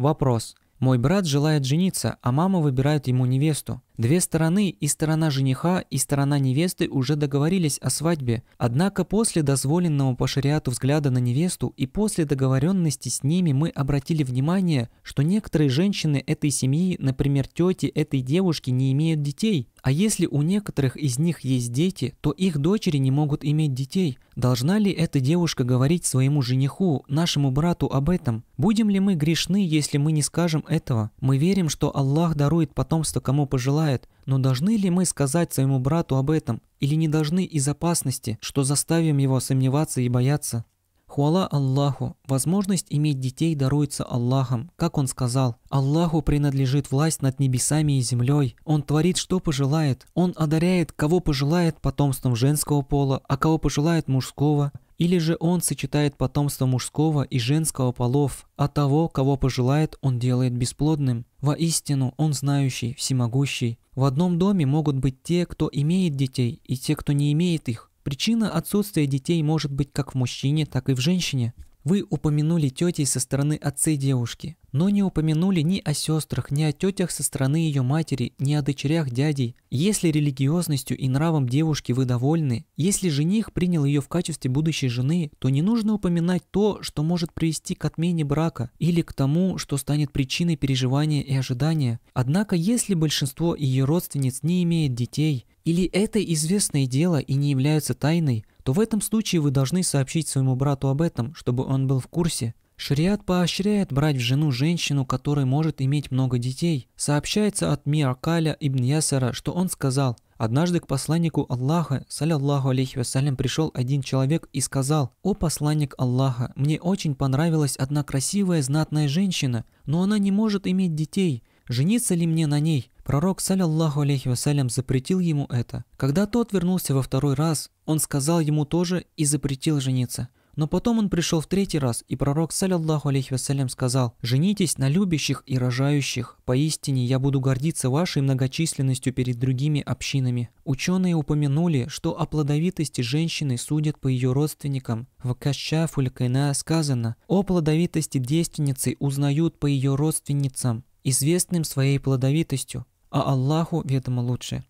Вопрос. Мой брат желает жениться, а мама выбирает ему невесту. Две стороны, и сторона жениха, и сторона невесты уже договорились о свадьбе, однако после дозволенного по шариату взгляда на невесту и после договоренности с ними мы обратили внимание, что некоторые женщины этой семьи, например, тети этой девушки, не имеют детей, а если у некоторых из них есть дети, то их дочери не могут иметь детей. Должна ли эта девушка говорить своему жениху, нашему брату об этом? Будем ли мы грешны, если мы не скажем этого? Мы верим, что Аллах дарует потомство, кому пожелает, знает, но должны ли мы сказать своему брату об этом или не должны из опасности, что заставим его сомневаться и бояться? Хвала Аллаху. Возможность иметь детей даруется Аллахом, как он сказал. Аллаху принадлежит власть над небесами и землей. Он творит, что пожелает. Он одаряет, кого пожелает потомством женского пола, а кого пожелает мужского. Или же он сочетает потомство мужского и женского полов, а того, кого пожелает, он делает бесплодным. Воистину, он знающий, всемогущий. В одном доме могут быть те, кто имеет детей, и те, кто не имеет их. Причина отсутствия детей может быть как в мужчине, так и в женщине. Вы упомянули тетей со стороны отца девушки но не упомянули ни о сестрах, ни о тетях со стороны ее матери, ни о дочерях дядей. Если религиозностью и нравом девушки вы довольны, если жених принял ее в качестве будущей жены, то не нужно упоминать то, что может привести к отмене брака или к тому, что станет причиной переживания и ожидания. Однако, если большинство ее родственниц не имеет детей, или это известное дело и не является тайной, то в этом случае вы должны сообщить своему брату об этом, чтобы он был в курсе. Шариат поощряет брать в жену женщину, которая может иметь много детей. Сообщается от Мир ибн Ясара, что он сказал, «Однажды к посланнику Аллаха, саляллаху алейхи вассалям, пришел один человек и сказал, «О посланник Аллаха, мне очень понравилась одна красивая знатная женщина, но она не может иметь детей. Жениться ли мне на ней?» Пророк, саляллаху алейхи вассалям, запретил ему это. Когда тот вернулся во второй раз, он сказал ему тоже и запретил жениться. Но потом он пришел в третий раз, и пророк, саллиллаху алейхи вассалям, сказал, «Женитесь на любящих и рожающих. Поистине я буду гордиться вашей многочисленностью перед другими общинами». Ученые упомянули, что о плодовитости женщины судят по ее родственникам. В Кашафуль Кайна сказано, «О плодовитости девственницы узнают по ее родственницам, известным своей плодовитостью, а Аллаху ведомо лучше».